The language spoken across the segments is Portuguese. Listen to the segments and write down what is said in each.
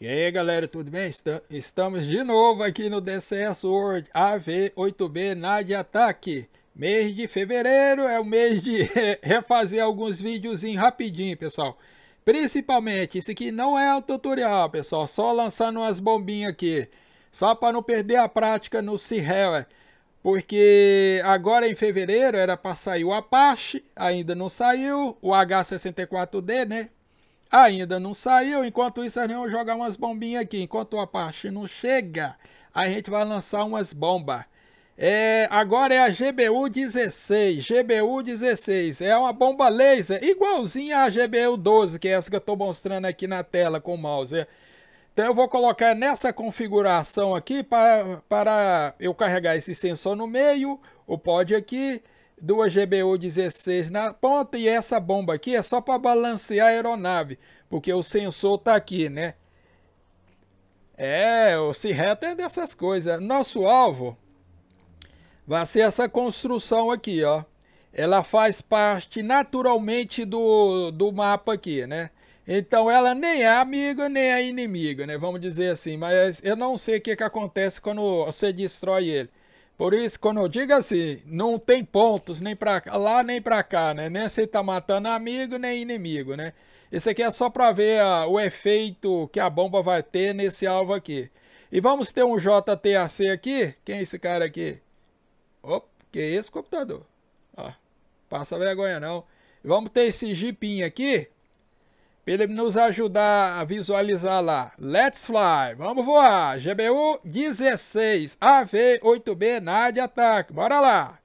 E aí galera, tudo bem? Estamos de novo aqui no DCS World AV8B NAD Ataque. Mês de fevereiro é o mês de refazer alguns vídeos rapidinho, pessoal. Principalmente, isso aqui não é um tutorial, pessoal, só lançando umas bombinhas aqui. Só para não perder a prática no Sihel, é. porque agora em fevereiro era para sair o Apache, ainda não saiu, o H64D, né? ainda não saiu. Enquanto isso, nós vamos jogar umas bombinhas aqui. Enquanto a parte não chega, a gente vai lançar umas bombas. É, agora é a GBU-16, GBU-16, é uma bomba laser, igualzinha à GBU-12, que é essa que eu estou mostrando aqui na tela com o mouse. Então eu vou colocar nessa configuração aqui para eu carregar esse sensor no meio, o pod aqui, duas GBU-16 na ponta e essa bomba aqui é só para balancear a aeronave, porque o sensor tá aqui, né? É, o C-Reto é dessas coisas. Nosso alvo vai ser essa construção aqui, ó. Ela faz parte naturalmente do, do mapa aqui, né? Então ela nem é amiga nem é inimiga, né? Vamos dizer assim, mas eu não sei o que, que acontece quando você destrói ele. Por isso, quando eu digo assim, não tem pontos nem para lá nem para cá, né? Nem você tá matando amigo nem inimigo, né? Esse aqui é só para ver a, o efeito que a bomba vai ter nesse alvo aqui. E vamos ter um JTAC aqui. Quem é esse cara aqui? Opa, que é esse computador? Ó, passa vergonha não. vamos ter esse jipinho aqui para ele nos ajudar a visualizar lá. Let's fly, vamos voar. GBU 16, AV8B, NAD ataque, bora lá.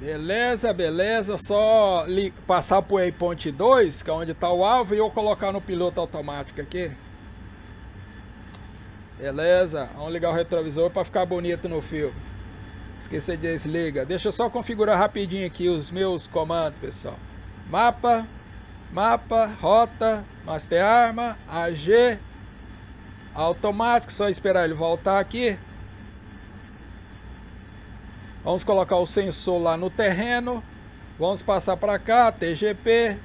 Beleza, beleza, só passar por aí ponte 2, que é onde está o alvo, e eu colocar no piloto automático aqui. Beleza, vamos ligar o retrovisor para ficar bonito no filme. Esqueci de desliga. Deixa eu só configurar rapidinho aqui os meus comandos, pessoal. Mapa, mapa, rota, master arma, AG, automático, só esperar ele voltar aqui. Vamos colocar o sensor lá no terreno. Vamos passar para cá, TGP.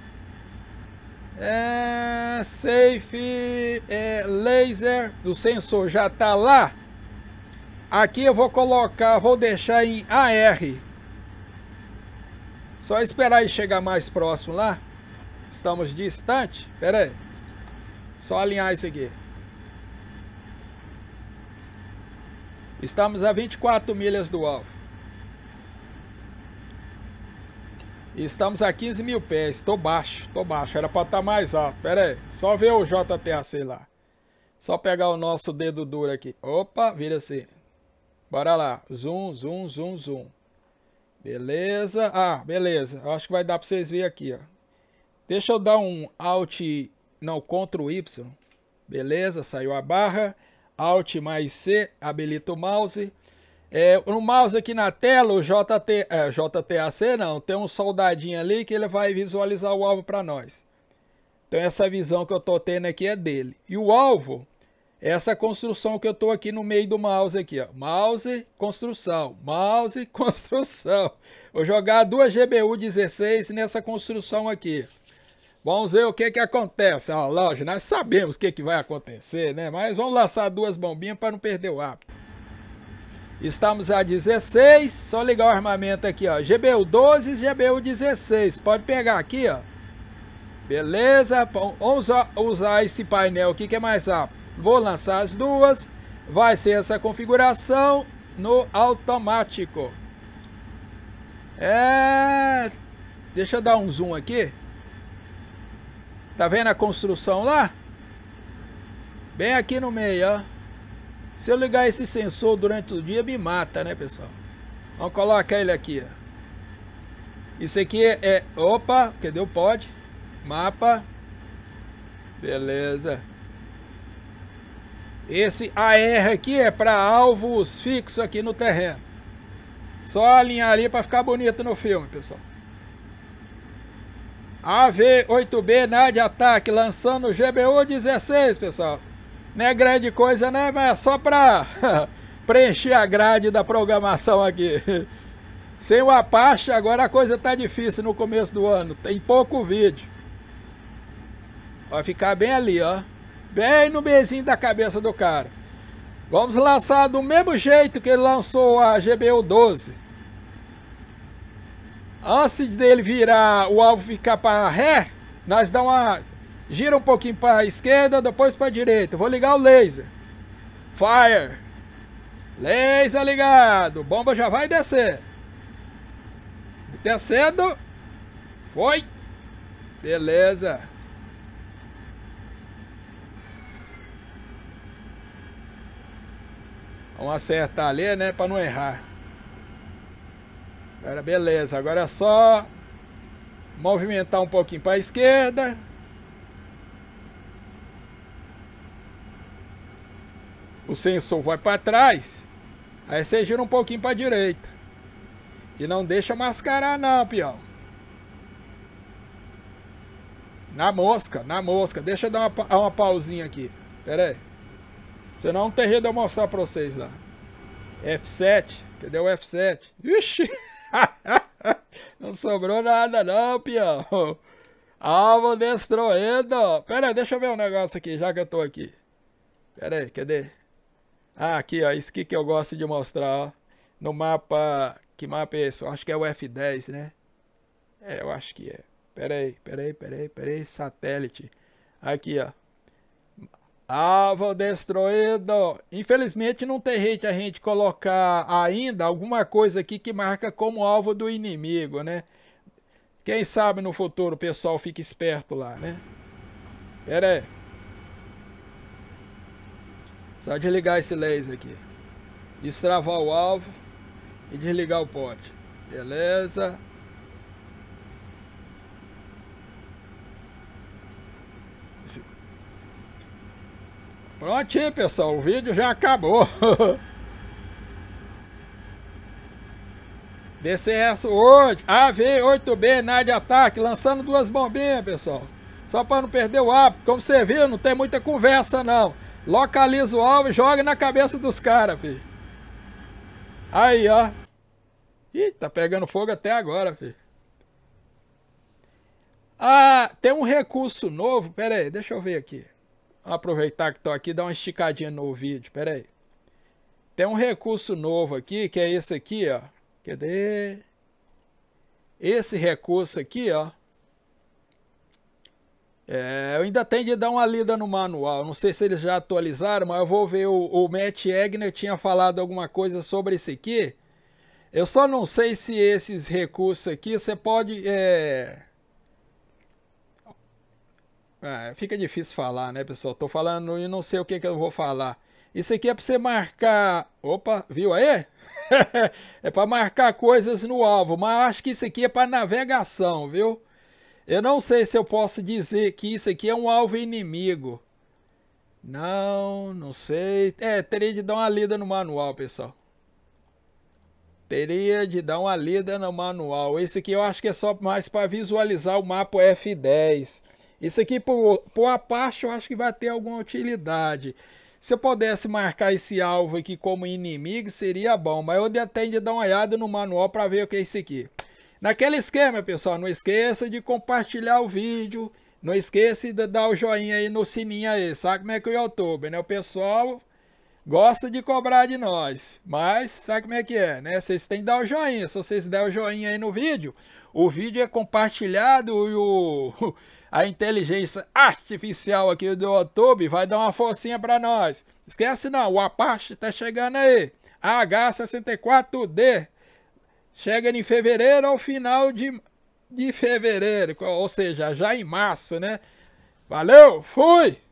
É, safe, é, laser, o sensor já está lá. Aqui eu vou colocar, vou deixar em AR. Só esperar ele chegar mais próximo lá. Estamos distante. Pera aí. Só alinhar isso aqui. Estamos a 24 milhas do alvo. Estamos a 15 mil pés. Estou baixo, estou baixo. Era para estar tá mais alto. Pera aí. Só ver o JTAC lá. Só pegar o nosso dedo duro aqui. Opa, vira assim. Bora lá. Zoom, zoom, zoom, zoom. Beleza. Ah, beleza. Acho que vai dar para vocês verem aqui, ó. Deixa eu dar um Alt, não, Ctrl Y. Beleza, saiu a barra. Alt mais C, habilita o mouse. É, no mouse aqui na tela, o JT, é, JTAC não, tem um soldadinho ali que ele vai visualizar o alvo para nós. Então essa visão que eu estou tendo aqui é dele. E o alvo, essa construção que eu estou aqui no meio do mouse aqui, ó. mouse, construção, mouse, construção. Vou jogar duas GBU 16 nessa construção aqui. Vamos ver o que que acontece. Ó, lógico, nós sabemos o que que vai acontecer, né? Mas vamos lançar duas bombinhas para não perder o hábito. Estamos a 16, só ligar o armamento aqui, ó. GBU 12 e GBU 16. Pode pegar aqui, ó. Beleza? Vamos usar esse painel aqui que é mais rápido. Vou lançar as duas. Vai ser essa configuração no automático. É... Deixa eu dar um zoom aqui. Tá vendo a construção lá? Bem aqui no meio, ó. Se eu ligar esse sensor durante o dia, me mata, né, pessoal? Então coloca ele aqui, ó. Isso aqui é... Opa, que deu pode. Mapa. Beleza. Esse AR aqui é para alvos fixos aqui no terreno. Só alinhar ali para ficar bonito no filme, pessoal. AV-8B de ataque lançando o GBU-16, pessoal. Não é grande coisa, né? Mas é só para preencher a grade da programação aqui. Sem o Apache, agora a coisa tá difícil no começo do ano. Tem pouco vídeo. Vai ficar bem ali, ó. Bem no bezinho da cabeça do cara. Vamos lançar do mesmo jeito que ele lançou a GBU-12. Antes dele virar, o alvo ficar para ré, nós dá uma... Gira um pouquinho para a esquerda, depois para a direita. Vou ligar o laser. Fire. Laser ligado. Bomba já vai descer. Descendo. Foi. Beleza. Vamos acertar ali, né? Para não errar. Agora, beleza. Agora é só movimentar um pouquinho para a esquerda. O sensor vai para trás. Aí você gira um pouquinho para a direita. E não deixa mascarar não, peão. Na mosca, na mosca. Deixa eu dar uma, ah, uma pausinha aqui. Pera aí. Senão não tem jeito de eu mostrar pra vocês lá. F7. Cadê o F7? Ixi! não sobrou nada não, pião. Alvo destruído. Pera aí, deixa eu ver um negócio aqui, já que eu tô aqui. Pera aí, cadê? Ah, aqui, ó. Isso aqui que eu gosto de mostrar, ó. No mapa... Que mapa é esse? Eu acho que é o F10, né? É, eu acho que é. Pera aí, pera aí, pera aí, pera aí. Satélite. Aqui, ó. Alvo destruído. Infelizmente não tem jeito a gente colocar ainda alguma coisa aqui que marca como alvo do inimigo, né? Quem sabe no futuro o pessoal fique esperto lá, né? Pera aí. Só desligar esse laser aqui. Destravar o alvo e desligar o pote. Beleza. Prontinho, pessoal, o vídeo já acabou. DCS hoje, AV8B, Nade Ataque, lançando duas bombinhas, pessoal. Só para não perder o hábito. Como você viu, não tem muita conversa, não. Localiza o alvo e joga na cabeça dos caras, filho. Aí, ó. Ih, tá pegando fogo até agora, filho. Ah, tem um recurso novo. Pera aí, deixa eu ver aqui aproveitar que estou aqui e dar uma esticadinha no vídeo. Pera aí. Tem um recurso novo aqui, que é esse aqui, ó. Cadê? Esse recurso aqui, ó. É, eu ainda tenho de dar uma lida no manual. Não sei se eles já atualizaram, mas eu vou ver. O, o Matt Egner tinha falado alguma coisa sobre esse aqui. Eu só não sei se esses recursos aqui você pode é, ah, fica difícil falar, né, pessoal? Tô falando e não sei o que, que eu vou falar. Isso aqui é para você marcar. Opa, viu aí? é para marcar coisas no alvo, mas acho que isso aqui é para navegação, viu? Eu não sei se eu posso dizer que isso aqui é um alvo inimigo. Não, não sei. É, teria de dar uma lida no manual, pessoal. Teria de dar uma lida no manual. Esse aqui eu acho que é só mais para visualizar o mapa F10. Isso aqui, por, por a parte, eu acho que vai ter alguma utilidade. Se eu pudesse marcar esse alvo aqui como inimigo, seria bom. Mas eu pretendo dar uma olhada no manual para ver o que é isso aqui. Naquele esquema, pessoal, não esqueça de compartilhar o vídeo. Não esqueça de dar o joinha aí no sininho aí. Sabe como é que é o YouTube, né? O pessoal gosta de cobrar de nós, mas sabe como é que é, né? Vocês têm que dar o joinha. Se vocês der o joinha aí no vídeo, o vídeo é compartilhado e o, a inteligência artificial aqui do YouTube vai dar uma forcinha para nós. Esquece não, o Apache tá chegando aí. H64D chega em fevereiro ao final de, de fevereiro, ou seja, já em março, né? Valeu, fui!